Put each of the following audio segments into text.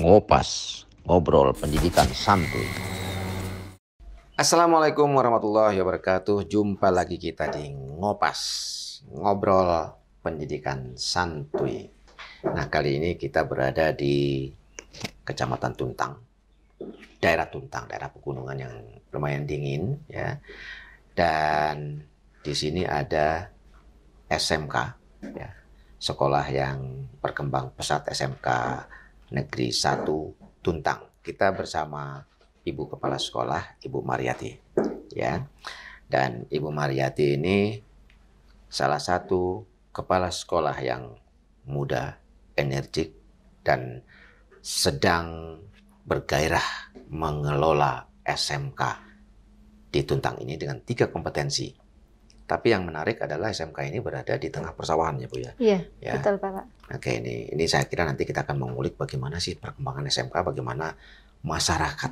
Ngopas, ngobrol pendidikan santuy. Assalamualaikum warahmatullahi wabarakatuh. Jumpa lagi kita di Ngopas, ngobrol pendidikan santuy. Nah, kali ini kita berada di Kecamatan Tuntang. Daerah Tuntang, daerah pegunungan yang lumayan dingin ya. Dan di sini ada SMK ya. Sekolah yang berkembang pesat SMK Negeri 1 Tuntang. Kita bersama Ibu Kepala Sekolah, Ibu Mariati. Ya. Dan Ibu Mariati ini salah satu kepala sekolah yang muda, energik, dan sedang bergairah mengelola SMK di Tuntang ini dengan tiga kompetensi tapi yang menarik adalah SMK ini berada di tengah persawahan ya Bu ya. Iya, ya. betul Pak. Oke, ini ini saya kira nanti kita akan mengulik bagaimana sih perkembangan SMK, bagaimana masyarakat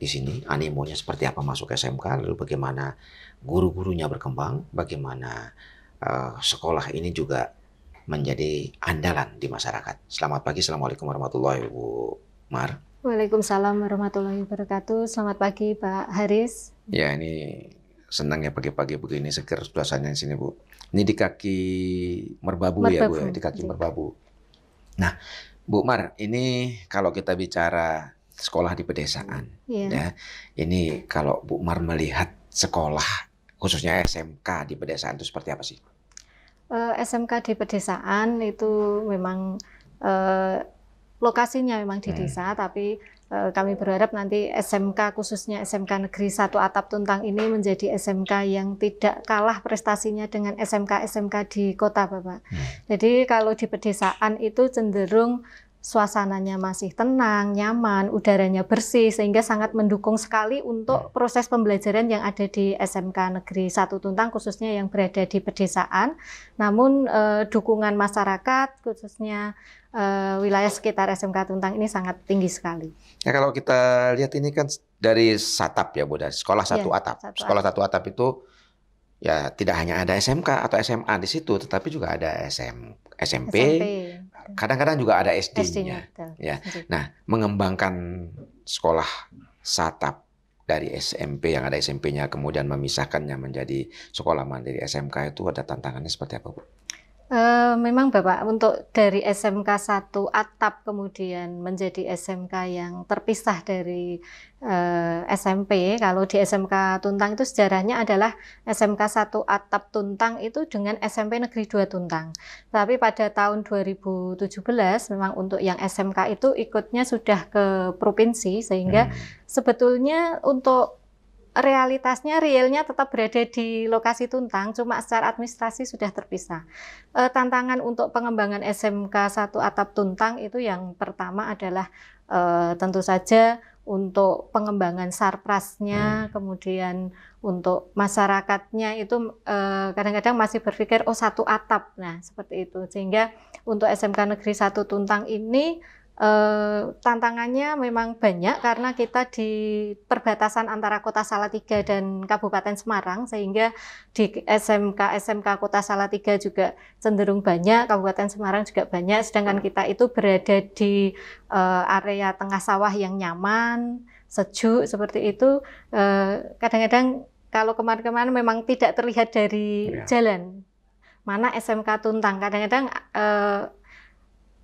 di sini animonya seperti apa masuk SMK, lalu bagaimana guru-gurunya berkembang, bagaimana uh, sekolah ini juga menjadi andalan di masyarakat. Selamat pagi, Assalamualaikum warahmatullahi wabarakatuh. Mar. Waalaikumsalam warahmatullahi wabarakatuh. Selamat pagi Pak Haris. Ya, ini senang ya pagi-pagi begini seger suasananya di sini Bu. Ini di kaki Merbabu, Merbabu. ya Bu, ya, di kaki iya. Merbabu. Nah, Bu Mar, ini kalau kita bicara sekolah di pedesaan yeah. ya. Ini kalau Bu Mar melihat sekolah khususnya SMK di pedesaan itu seperti apa sih? Eh, SMK di pedesaan itu memang eh, lokasinya memang di hmm. desa, hmm. tapi Eh, kami berharap nanti SMK khususnya SMK Negeri Satu Atap Tuntang ini menjadi SMK yang tidak kalah prestasinya dengan SMK-SMK di kota Bapak. Hmm. Jadi kalau di pedesaan itu cenderung suasananya masih tenang, nyaman, udaranya bersih sehingga sangat mendukung sekali untuk hmm. proses pembelajaran yang ada di SMK Negeri Satu Tuntang khususnya yang berada di pedesaan. Namun eh, dukungan masyarakat khususnya uh, wilayah sekitar SMK Tuntang ini sangat tinggi sekali. Ya kalau kita lihat ini kan dari satap ya Bu, dari sekolah iya, satu ya, atap. Satu sekolah atap. satu atap itu ya tidak hanya ada SMK atau SMA di situ, tetapi juga ada SM, SMP, nah, kadang-kadang juga ada SD-nya. SD ya. Nah, mengembangkan sekolah satap dari SMP yang ada SMP-nya kemudian memisahkannya menjadi sekolah mandiri SMK itu ada tantangannya seperti apa, Bu? Uh, memang Bapak untuk dari SMK 1 Atap kemudian menjadi SMK yang terpisah dari uh, eh, SMP. Kalau di SMK Tuntang itu sejarahnya adalah SMK 1 Atap Tuntang itu dengan SMP Negeri 2 Tuntang. Tapi pada tahun 2017 memang untuk yang SMK itu ikutnya sudah ke provinsi sehingga hmm. sebetulnya untuk realitasnya realnya tetap berada di lokasi Tuntang, cuma secara administrasi sudah terpisah. E, tantangan untuk pengembangan SMK satu Atap Tuntang itu yang pertama adalah e, tentu saja untuk pengembangan sarprasnya, hmm. kemudian untuk masyarakatnya itu eh, kadang-kadang e, masih berpikir oh satu atap, nah seperti itu. Sehingga untuk SMK Negeri satu Tuntang ini Eh, tantangannya memang banyak karena kita di perbatasan antara Kota Salatiga dan Kabupaten Semarang sehingga di SMK SMK Kota Salatiga juga cenderung banyak, Kabupaten Semarang juga banyak sedangkan kita itu berada di uh, area tengah sawah yang nyaman, sejuk seperti itu eh, kadang-kadang uh, kalau kemarin-kemarin memang tidak terlihat dari ya. jalan mana SMK Tuntang kadang-kadang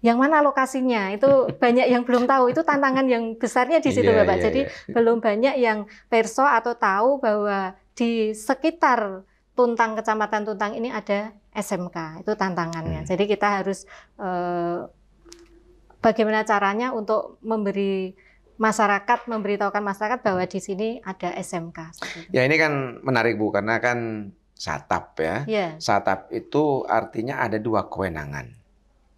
yang mana lokasinya itu banyak yang belum tahu itu tantangan yang besarnya di situ iya, bapak iya, jadi iya. belum banyak yang perso atau tahu bahwa di sekitar Tuntang kecamatan Tuntang ini ada SMK itu tantangannya hmm. jadi kita harus eh, bagaimana caranya untuk memberi masyarakat memberitahukan masyarakat bahwa di sini ada SMK. Ya ini kan menarik bu karena kan satap ya. Yeah. Satap itu artinya ada dua kewenangan.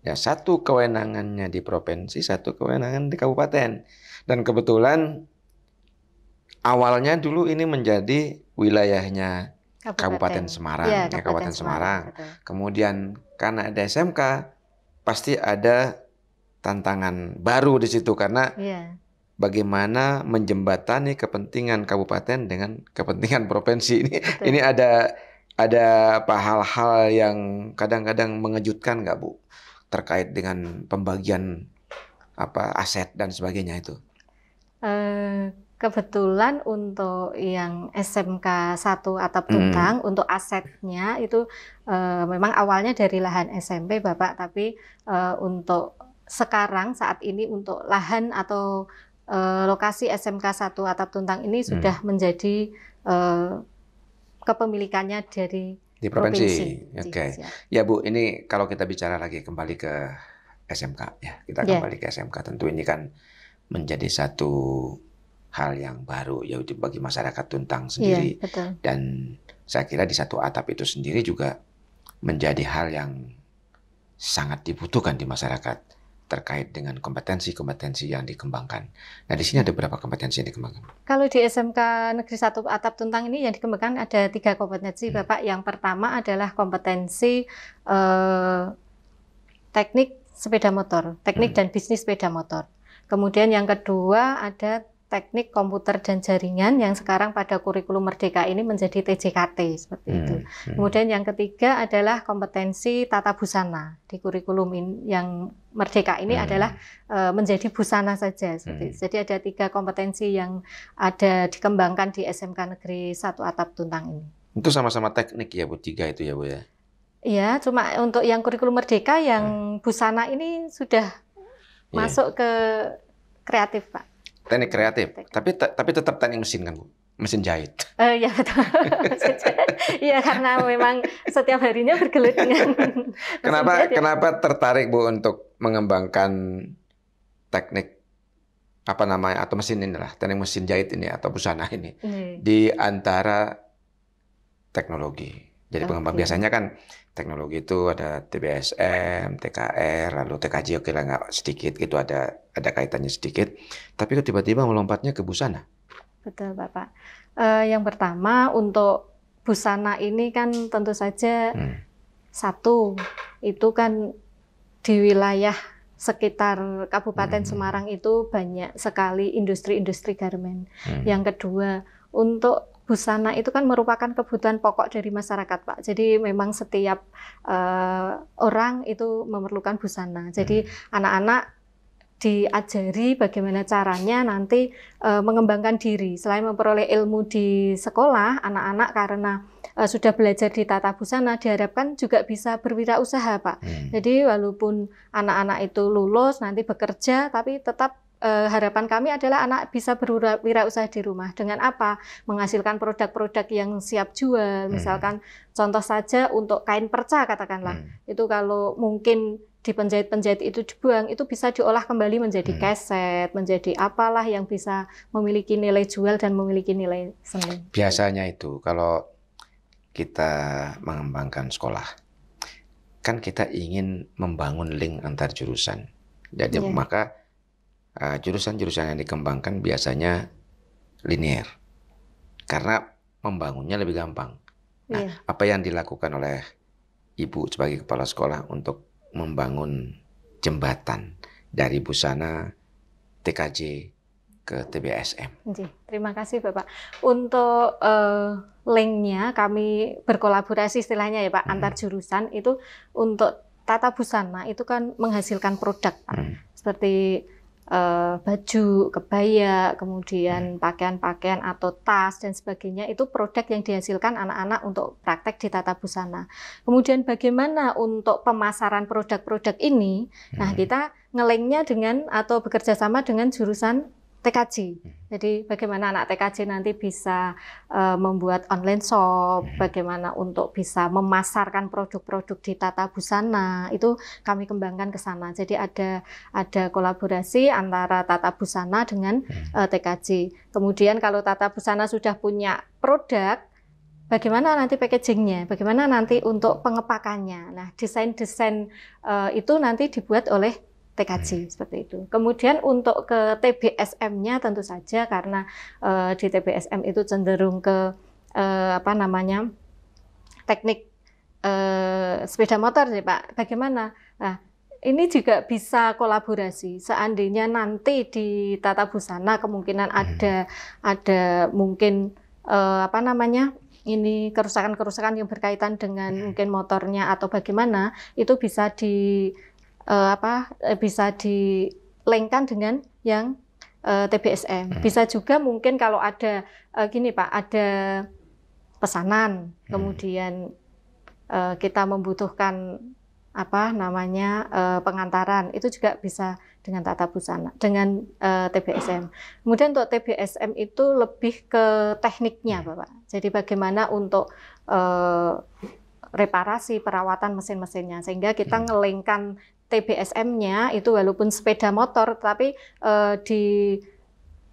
Ya, satu kewenangannya di provinsi, satu kewenangan di kabupaten. Dan kebetulan awalnya dulu ini menjadi wilayahnya Kabupaten, Kabupaten Semarang, iya, ya, Kabupaten, ya, Kabupaten Semarang. Semarang. Kemudian karena ada SMK, pasti ada tantangan baru di situ karena ya. bagaimana menjembatani kepentingan kabupaten dengan kepentingan provinsi ini. Ini ada ada apa hal-hal yang kadang-kadang mengejutkan nggak bu? terkait dengan pembagian apa aset dan sebagainya itu? Uh, kebetulan untuk yang SMK 1 atap tuntang hmm. untuk asetnya itu e, memang awalnya dari lahan SMP Bapak tapi e, untuk sekarang saat ini untuk lahan atau e, lokasi SMK 1 atap tuntang ini mm. sudah hmm. menjadi e, kepemilikannya dari di provinsi. provinsi. Oke. Okay. Ya Bu, ini kalau kita bicara lagi kembali ke SMK ya. Kita yeah. kembali ke SMK. Tentu ini kan menjadi satu hal yang baru ya bagi masyarakat Tuntang iya, sendiri. Yeah, betul. Dan saya kira di satu atap itu sendiri juga menjadi hal yang sangat dibutuhkan di masyarakat terkait dengan kompetensi-kompetensi yang dikembangkan. Nah, di sini ada berapa kompetensi yang dikembangkan? Kalau di SMK Negeri 1 Atap Tuntang ini yang dikembangkan ada tiga kompetensi, hmm. Bapak. Yang pertama adalah kompetensi eh, teknik sepeda motor, teknik hmm. dan bisnis sepeda motor. Kemudian yang kedua ada teknik komputer dan jaringan yang sekarang pada kurikulum merdeka ini menjadi TJKT seperti hmm. itu. Hmm. Kemudian yang ketiga adalah kompetensi tata busana di kurikulum in, yang merdeka ini hmm. adalah uh, menjadi busana saja. hmm. Jadi ada tiga kompetensi yang ada dikembangkan di SMK Negeri Satu Atap Tuntang ini. Itu sama-sama teknik ya Bu tiga itu ya Bu ya. Iya, cuma untuk yang kurikulum merdeka yang hmm. busana ini sudah yeah. masuk ke kreatif Pak. Teknik iya, kreatif. Teknik. Tapi tapi tetap teknik mesin kan, Bu? Mesin jahit. Uh, ya betul. Iya karena memang setiap harinya bergelut dengan Kenapa jahit, ya. kenapa tertarik Bu untuk mengembangkan teknik apa namanya atau mesin ini lah, teknik mesin jahit ini atau busana ini hmm. di antara teknologi? Jadi pengembang biasanya kan teknologi itu ada TBSM, TKR, lalu TKJ oke lah nggak sedikit gitu ada ada kaitannya sedikit. Tapi tiba-tiba melompatnya ke busana. Betul bapak. Uh, eh, yang pertama untuk busana ini kan tentu saja hmm. satu itu kan di wilayah sekitar Kabupaten hmm. Semarang itu banyak sekali industri-industri garment. Hmm. Yang kedua untuk busana itu kan merupakan kebutuhan pokok dari masyarakat, Pak. Jadi memang setiap uh, orang itu memerlukan busana. Jadi hmm. anak-anak hmm. diajari bagaimana caranya nanti uh, mengembangkan diri. Selain memperoleh ilmu di sekolah, anak-anak karena uh, sudah belajar di tata busana diharapkan juga bisa berwirausaha, Pak. Hmm. Jadi walaupun anak-anak itu lulus nanti bekerja tapi tetap uh, harapan kami adalah anak bisa berwirausaha di rumah. Dengan apa? Menghasilkan produk-produk yang siap jual. Hmm. Misalkan hmm. contoh saja untuk kain perca katakanlah. Hmm. Itu kalau mungkin di penjahit-penjahit itu dibuang, itu bisa diolah kembali menjadi hmm. keset, menjadi apalah yang bisa memiliki nilai jual dan memiliki nilai seni. Biasanya itu kalau kita mengembangkan sekolah, kan kita ingin membangun link antar jurusan. Jadi yeah. maka Ah, jurusan-jurusan yang dikembangkan biasanya linier karena membangunnya lebih gampang. Nah, yeah. apa yang dilakukan oleh ibu sebagai kepala sekolah untuk membangun jembatan dari busana TKJ ke TBSM. Terima kasih Bapak. Untuk uh, linknya kami berkolaborasi istilahnya ya Pak hmm. antar jurusan itu untuk tata busana itu kan menghasilkan produk Pak. Hmm. Seperti uh, baju, kebaya, kemudian ya. pakaian-pakaian atau tas dan sebagainya itu produk yang dihasilkan anak-anak untuk praktek di tata busana. Kemudian bagaimana untuk pemasaran produk-produk ini? Nah, hmm. kita ngelengnya dengan atau bekerja sama dengan jurusan TKJ. Hmm. Jadi bagaimana anak TKJ nanti bisa uh, membuat online shop, hmm. bagaimana untuk bisa memasarkan produk-produk di tata busana itu kami kembangkan ke sana. Jadi ada ada kolaborasi antara tata busana dengan uh, hmm. eh, TKJ. Kemudian kalau tata busana sudah punya produk, bagaimana nanti packagingnya, bagaimana nanti untuk pengepakannya. Nah, desain-desain uh, itu nanti dibuat oleh TKJ hmm. Iya. seperti itu. Kemudian untuk ke TBSM-nya tentu saja karena uh, di TBSM itu cenderung ke uh, apa namanya teknik uh, sepeda motor nih Pak. Bagaimana? Nah, ini juga bisa kolaborasi. Seandainya nanti di tata busana kemungkinan hmm. ada ada mungkin uh, apa namanya ini kerusakan-kerusakan yang berkaitan dengan iya. mungkin motornya atau bagaimana itu bisa di uh, apa eh, bisa dilengkan dengan yang uh, eh, TBSM. Hmm. Bisa juga mungkin kalau ada uh, gini Pak, ada pesanan, hmm. kemudian uh, kita membutuhkan apa namanya uh, pengantaran itu juga bisa dengan tata busana dengan uh, TBSM. Kemudian untuk TBSM itu lebih ke tekniknya, hmm. Bapak. Jadi bagaimana untuk uh, reparasi perawatan mesin-mesinnya sehingga kita hmm. ngelengkan TBSM-nya itu walaupun sepeda motor, tapi uh, di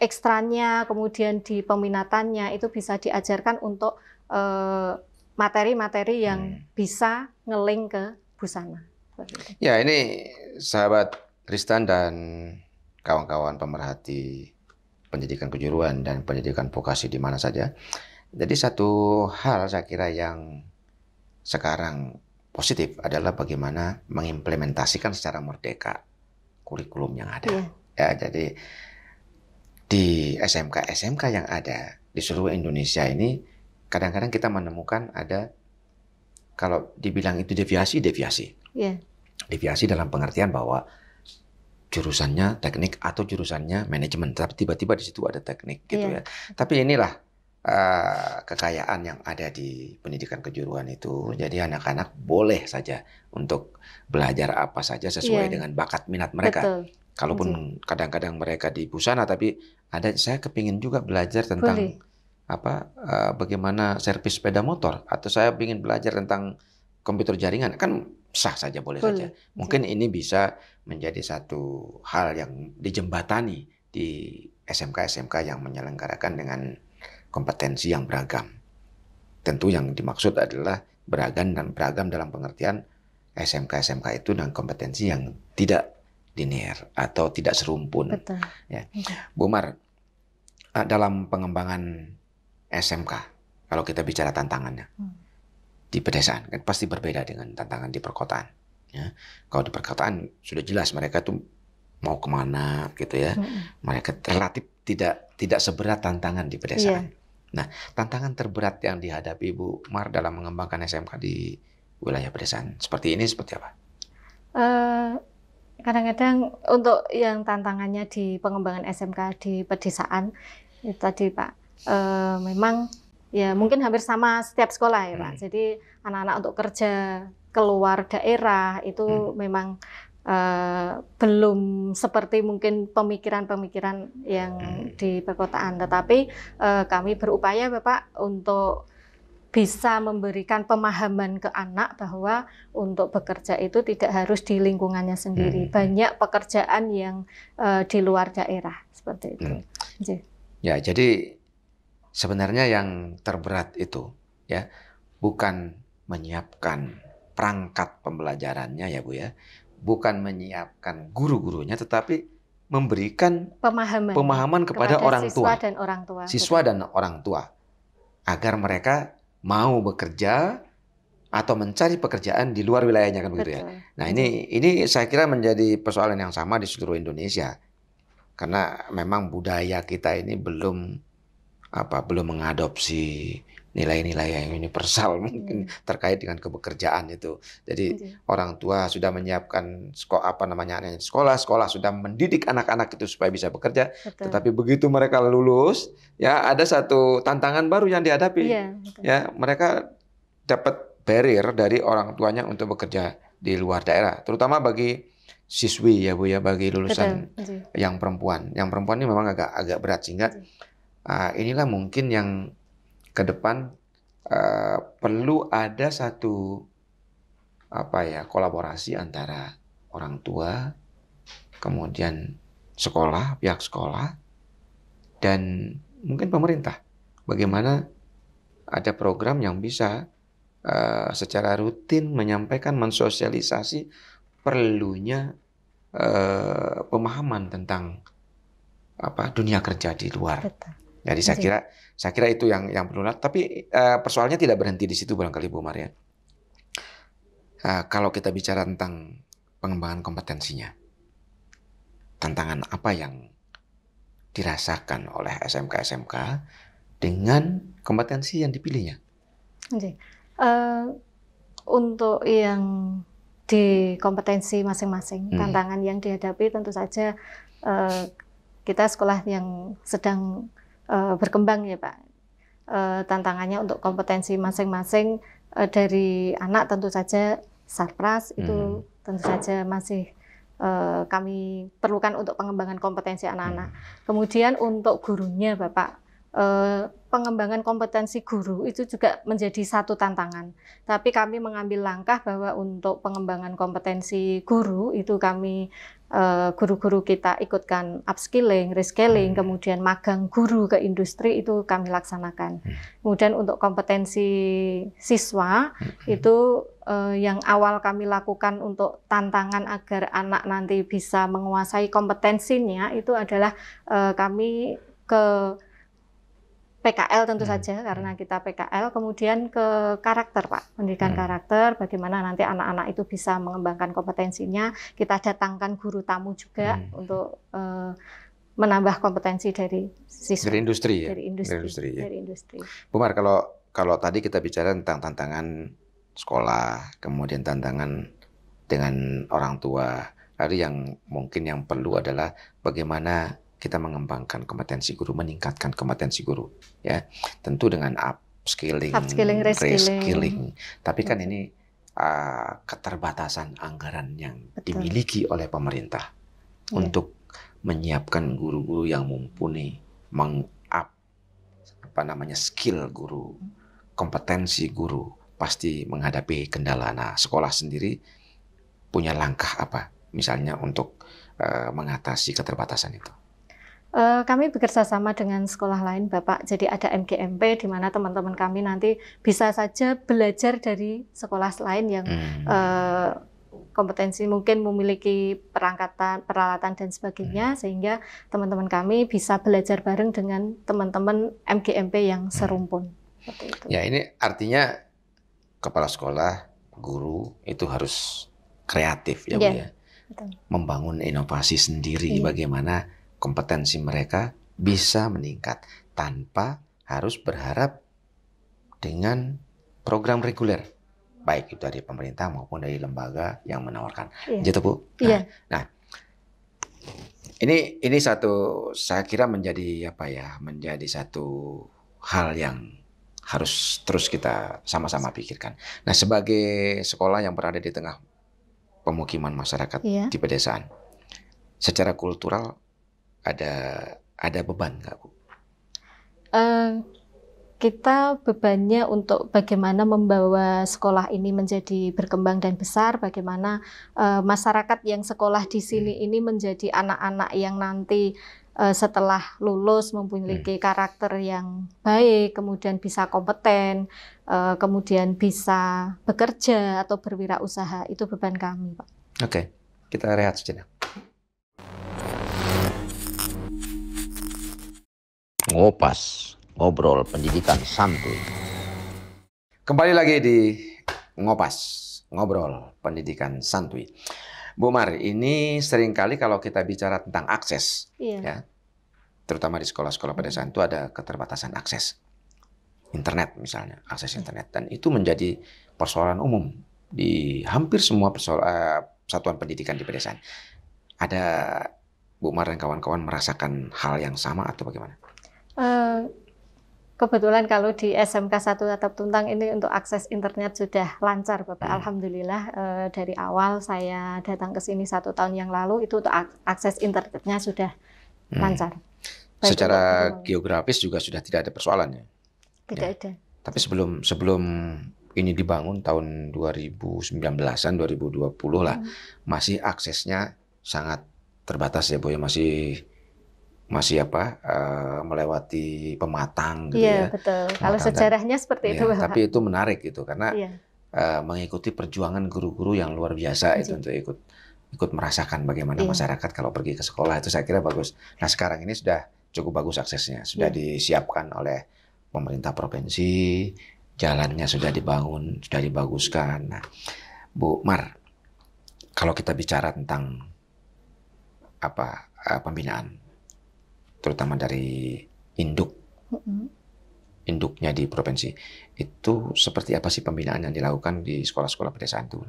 ekstranya, kemudian di peminatannya itu bisa diajarkan untuk eh, materi-materi uh, yang hmm. bisa ngeling ke busana. Ya ini sahabat Kristen dan kawan-kawan pemerhati pendidikan kejuruan dan pendidikan vokasi di mana saja. Jadi satu hal saya kira yang sekarang positif adalah bagaimana mengimplementasikan secara merdeka kurikulum yang ada. Yeah. Ya, jadi di SMK-SMK yang ada di seluruh Indonesia ini kadang-kadang kita menemukan ada kalau dibilang itu deviasi, deviasi. Yeah. Deviasi dalam pengertian bahwa jurusannya teknik atau jurusannya manajemen, tapi tiba-tiba di situ ada teknik gitu yeah. ya. Tapi inilah uh, kekayaan yang ada di pendidikan kejuruan itu. Jadi anak-anak boleh saja untuk belajar apa saja sesuai yeah. dengan bakat minat mereka. Betul. Kalaupun kadang-kadang mereka di busana, tapi ada saya kepingin juga belajar tentang Boleh. apa uh, bagaimana servis sepeda motor atau saya ingin belajar tentang komputer jaringan kan sah saja boleh, boleh. saja. Mungkin ini bisa menjadi satu hal yang dijembatani di SMK-SMK yang menyelenggarakan dengan kompetensi yang beragam. Tentu yang dimaksud adalah beragam dan beragam dalam pengertian SMK-SMK itu dan kompetensi yang tidak linear atau tidak serumpun. Betul. Ya. Iya. Bu Mar, eh, dalam pengembangan SMK, kalau kita bicara tantangannya hmm. di pedesaan kan pasti berbeda dengan tantangan di perkotaan. Ya. Kalau di perkotaan sudah jelas mereka tuh mau kemana gitu ya, hmm. mereka relatif tidak tidak seberat tantangan di pedesaan. Yeah. Nah, tantangan terberat yang dihadapi Bu Mar dalam mengembangkan SMK di wilayah pedesaan seperti ini seperti apa? kadang eh, kadang-kadang untuk yang tantangannya di pengembangan SMK di pedesaan itu tadi Pak, uh, memang ya mungkin hampir sama setiap sekolah ya Pak. Hmm. Jadi anak-anak untuk kerja keluar daerah itu hmm. memang Uh, belum seperti mungkin pemikiran-pemikiran yang hmm. di perkotaan, tetapi uh, kami berupaya, Bapak, untuk bisa memberikan pemahaman ke anak bahwa untuk bekerja itu tidak harus di lingkungannya sendiri, hmm. banyak pekerjaan yang uh, di luar daerah seperti itu. Hmm. Ya, jadi sebenarnya yang terberat itu ya bukan menyiapkan perangkat pembelajarannya ya Bu ya, bukan menyiapkan guru-gurunya tetapi memberikan pemahaman pemahaman kepada, kepada orang siswa tua dan orang tua siswa dan orang tua agar mereka mau bekerja atau mencari pekerjaan di luar wilayahnya kan begitu ya. Nah, ini ini saya kira menjadi persoalan yang sama di seluruh Indonesia. Karena memang budaya kita ini belum apa belum mengadopsi nilai-nilai yang universal mungkin hmm. terkait dengan kebekerjaan itu. Jadi hmm. orang tua sudah menyiapkan sekolah apa namanya sekolah, sekolah sudah mendidik anak-anak itu supaya bisa bekerja. Betul. Tetapi begitu mereka lulus, ya ada satu tantangan baru yang dihadapi. Ya, ya mereka dapat barrier dari orang tuanya untuk bekerja di luar daerah, terutama bagi siswi ya Bu ya bagi lulusan Betul. yang perempuan. Yang perempuan ini memang agak agak berat sehingga uh, inilah mungkin yang ke depan uh, perlu ada satu apa ya kolaborasi antara orang tua, kemudian sekolah, pihak sekolah, dan mungkin pemerintah. Bagaimana ada program yang bisa uh, secara rutin menyampaikan, mensosialisasi perlunya uh, pemahaman tentang apa dunia kerja di luar. Betul. Jadi saya kira saya kira itu yang yang perlu tapi uh, persoalannya tidak berhenti di situ barangkali Bu Maria. Uh, kalau kita bicara tentang pengembangan kompetensinya, tantangan apa yang dirasakan oleh SMK-SMK dengan kompetensi yang dipilihnya? Uh, untuk yang di kompetensi masing-masing, hmm. tantangan yang dihadapi tentu saja uh, kita sekolah yang sedang uh, berkembang ya Pak. Uh, tantangannya untuk kompetensi masing-masing uh, dari anak tentu saja sarpras itu hmm. tentu saja masih uh, kami perlukan untuk pengembangan kompetensi anak-anak. Hmm. Kemudian untuk gurunya Bapak uh, pengembangan kompetensi guru itu juga menjadi satu tantangan. Tapi kami mengambil langkah bahwa untuk pengembangan kompetensi guru itu kami eh, guru-guru kita ikutkan upskilling, reskilling, hmm. kemudian magang guru ke industri itu kami laksanakan. Hmm. Kemudian untuk kompetensi siswa hmm. itu eh, yang awal kami lakukan untuk tantangan agar anak nanti bisa menguasai kompetensinya itu adalah eh, kami ke PKL tentu hmm. saja karena kita PKL kemudian ke karakter Pak pendidikan hmm. karakter bagaimana nanti anak-anak itu bisa mengembangkan kompetensinya kita datangkan guru tamu juga hmm. untuk uh, menambah kompetensi dari siswa dari industri ya dari industri dari industri, ya? dari industri. Bumar kalau kalau tadi kita bicara tentang tantangan sekolah kemudian tantangan dengan orang tua lalu yang mungkin yang perlu adalah bagaimana kita mengembangkan kompetensi guru, meningkatkan kompetensi guru, ya. Tentu dengan upskilling, upskilling reskilling. reskilling. Tapi kan ini uh, keterbatasan anggaran yang Betul. dimiliki oleh pemerintah yeah. untuk menyiapkan guru-guru yang mumpuni, meng-up apa namanya skill guru, kompetensi guru, pasti menghadapi kendala. Nah, sekolah sendiri punya langkah apa, misalnya untuk uh, mengatasi keterbatasan itu? Eh, kami bekerja sama dengan sekolah lain, Bapak. Jadi ada MGMP di mana teman-teman kami nanti bisa saja belajar dari sekolah lain yang hmm. uh, kompetensi mungkin memiliki perangkatan, peralatan dan sebagainya hmm. sehingga teman-teman kami bisa belajar bareng dengan teman-teman MGMP yang hmm. serumpun. Hmm. Ya, ini artinya kepala sekolah, guru itu harus kreatif ya, yeah. Bu iya, ya. Membangun inovasi sendiri yeah. bagaimana kompetensi mereka bisa meningkat tanpa harus berharap dengan program reguler baik itu dari pemerintah maupun dari lembaga yang menawarkan. Iya. Gitu Bu. Iya. Nah, iya. nah ini ini satu saya kira menjadi apa ya menjadi satu hal yang harus terus kita sama-sama pikirkan. Nah sebagai sekolah yang berada di tengah pemukiman masyarakat iya. di pedesaan, secara kultural ada ada beban nggak bu? Uh, kita bebannya untuk bagaimana membawa sekolah ini menjadi berkembang dan besar, bagaimana uh, masyarakat yang sekolah di sini hmm. ini menjadi anak-anak yang nanti uh, setelah lulus memiliki hmm. karakter yang baik, kemudian bisa kompeten, uh, kemudian bisa bekerja atau berwirausaha. Itu beban kami, Pak. Oke, okay. kita rehat sejenak. Ngopas, ngobrol pendidikan santuy. Kembali lagi di Ngopas, ngobrol pendidikan santuy. Bu Mar, ini seringkali kalau kita bicara tentang akses, iya. ya, terutama di sekolah-sekolah pedesaan itu ada keterbatasan akses internet misalnya, akses internet dan itu menjadi persoalan umum di hampir semua persoalan, eh, satuan pendidikan di pedesaan. Ada Bu Mar dan kawan-kawan merasakan hal yang sama atau bagaimana? Eh, kebetulan kalau di SMK 1 Tatap Tuntang ini untuk akses internet sudah lancar Bapak. Hmm. Alhamdulillah e, dari awal saya datang ke sini satu tahun yang lalu itu untuk akses internetnya sudah hmm. lancar. Hmm. Secara itu, geografis juga sudah tidak ada persoalannya. Tidak ya. ada. Tapi sebelum sebelum ini dibangun tahun 2019-an 2020 lah hmm. masih aksesnya sangat terbatas ya Bu ya masih masih apa uh, melewati pematang gitu yeah, ya. betul. Kalau kan. sejarahnya seperti ya, itu. Iya, tapi itu menarik gitu karena yeah. Iya. uh, mengikuti perjuangan guru-guru yang luar biasa iya. itu untuk ikut ikut merasakan bagaimana yeah. masyarakat kalau pergi ke sekolah itu saya kira bagus. Nah sekarang ini sudah cukup bagus aksesnya, sudah yeah. disiapkan oleh pemerintah provinsi, jalannya sudah dibangun, sudah dibaguskan. Nah, Bu Mar, kalau kita bicara tentang apa eh, pembinaan terutama dari induk induknya di provinsi itu seperti apa sih pembinaan yang dilakukan di sekolah-sekolah pedesaan itu?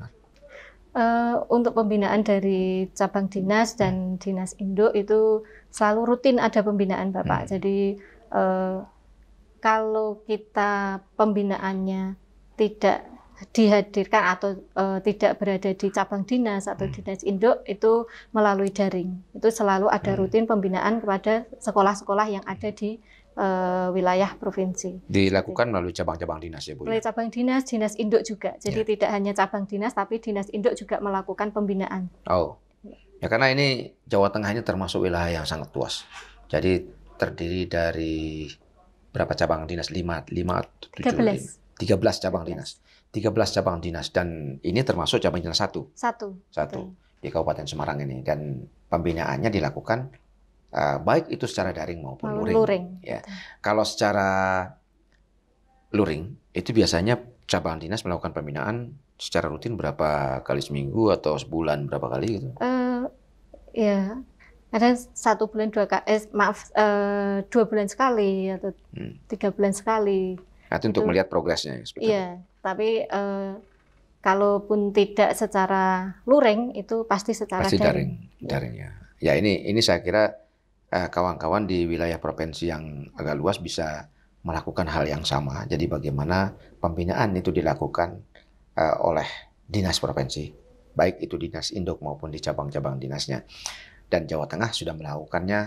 Uh, untuk pembinaan dari cabang dinas dan hmm. dinas induk itu selalu rutin ada pembinaan bapak. Hmm. Jadi uh, kalau kita pembinaannya tidak dihadirkan atau uh, tidak berada di cabang dinas atau hmm. dinas induk itu melalui daring. Itu selalu ada hmm. rutin pembinaan kepada sekolah-sekolah yang ada di uh, wilayah provinsi. Dilakukan Jadi, melalui cabang-cabang dinas ya Bu? Ya? Melalui cabang dinas, dinas induk juga. Jadi ya. tidak hanya cabang dinas, tapi dinas induk juga melakukan pembinaan. Oh, ya karena ini Jawa Tengah ini termasuk wilayah yang sangat luas. Jadi terdiri dari berapa cabang dinas? 5, 5, 7, 13. 13 cabang dinas. 13 cabang dinas dan ini termasuk cabang dinas satu. Satu. Satu di Kabupaten Semarang ini dan pembinaannya dilakukan uh, baik itu secara daring maupun luring. luring. Ya. Kalau secara luring itu biasanya cabang dinas melakukan pembinaan secara rutin berapa kali seminggu atau sebulan berapa kali gitu? Uh, ya ada satu bulan dua kali, eh, maaf uh, dua bulan sekali atau hmm. tiga bulan sekali itu untuk melihat progresnya. Iya, tapi uh, kalaupun tidak secara luring itu pasti secara pasti daring. Daring, iya. daring ya. Ya ini ini saya kira eh, kawan-kawan uh, di wilayah provinsi yang agak luas bisa melakukan hal yang sama. Jadi bagaimana pembinaan itu dilakukan uh, oleh dinas provinsi, baik itu dinas induk maupun di cabang-cabang dinasnya. Dan Jawa Tengah sudah melakukannya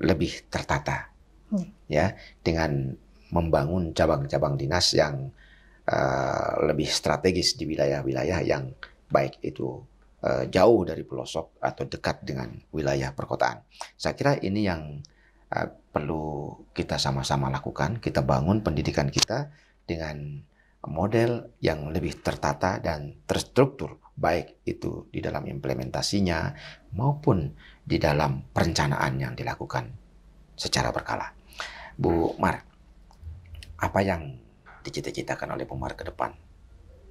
lebih tertata, hmm. ya, dengan membangun cabang-cabang dinas yang uh, lebih strategis di wilayah-wilayah yang baik itu uh, jauh dari pelosok atau dekat dengan wilayah perkotaan. Saya kira ini yang uh, perlu kita sama-sama lakukan. Kita bangun pendidikan kita dengan model yang lebih tertata dan terstruktur, baik itu di dalam implementasinya maupun di dalam perencanaan yang dilakukan secara berkala. Bu Mark, apa yang dicita-citakan oleh Pemar ke depan,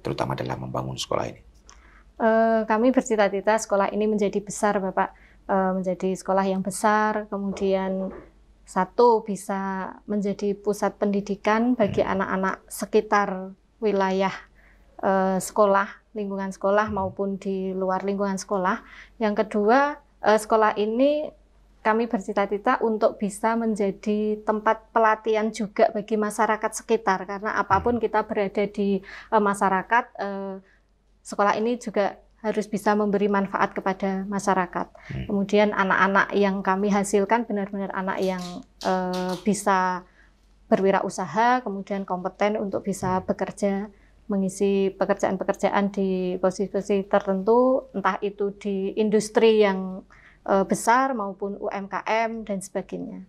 terutama dalam membangun sekolah ini? Eh, kami bercita-cita sekolah ini menjadi besar, Bapak, eh, menjadi sekolah yang besar, kemudian satu bisa menjadi pusat pendidikan bagi hmm. anak-anak hmm. sekitar wilayah eh, sekolah, lingkungan sekolah maupun di luar lingkungan sekolah. Yang kedua, sekolah ini kami bercita-cita untuk bisa menjadi tempat pelatihan juga bagi masyarakat sekitar karena apapun hmm. kita berada di uh, masyarakat uh, sekolah ini juga harus bisa memberi manfaat kepada masyarakat. Hmm. Kemudian anak-anak yang kami hasilkan benar-benar anak yang e, bisa berwirausaha, kemudian kompeten untuk bisa hmm. bekerja mengisi pekerjaan-pekerjaan di posisi-posisi tertentu, entah itu di industri yang Eh, besar maupun UMKM dan sebagainya.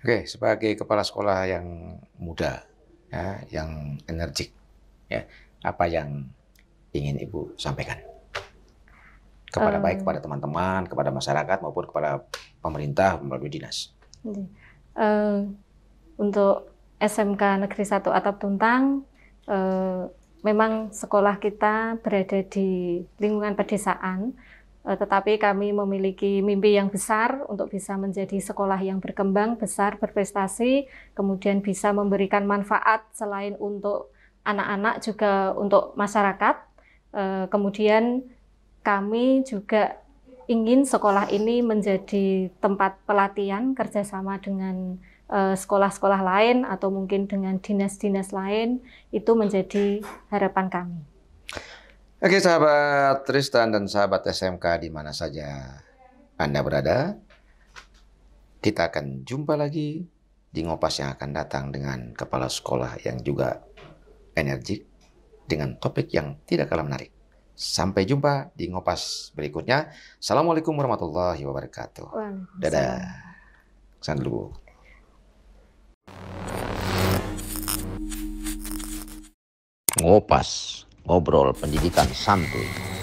Oke, sebagai kepala sekolah yang muda, ya, yang energik, ya, apa yang ingin Ibu sampaikan kepada um, baik eh. kepada teman-teman, kepada masyarakat maupun kepada pemerintah melalui dinas? Uh, untuk SMK Negeri 1 Atap Tuntang, uh, memang sekolah kita berada di lingkungan pedesaan, Eh, tetapi kami memiliki mimpi yang besar untuk bisa menjadi sekolah yang berkembang, besar, berprestasi, kemudian bisa memberikan manfaat selain untuk anak-anak juga untuk masyarakat. Eh, kemudian kami juga ingin sekolah ini menjadi tempat pelatihan kerjasama dengan eh, sekolah-sekolah lain atau mungkin dengan dinas-dinas lain itu menjadi harapan kami. Oke sahabat Tristan dan sahabat SMK di mana saja Anda berada, kita akan jumpa lagi di ngopas yang akan datang dengan kepala sekolah yang juga energik dengan topik yang tidak kalah menarik. Sampai jumpa di ngopas berikutnya. Assalamualaikum warahmatullahi wabarakatuh. Dadah. Salam dulu. Ngopas ngobrol pendidikan santuy.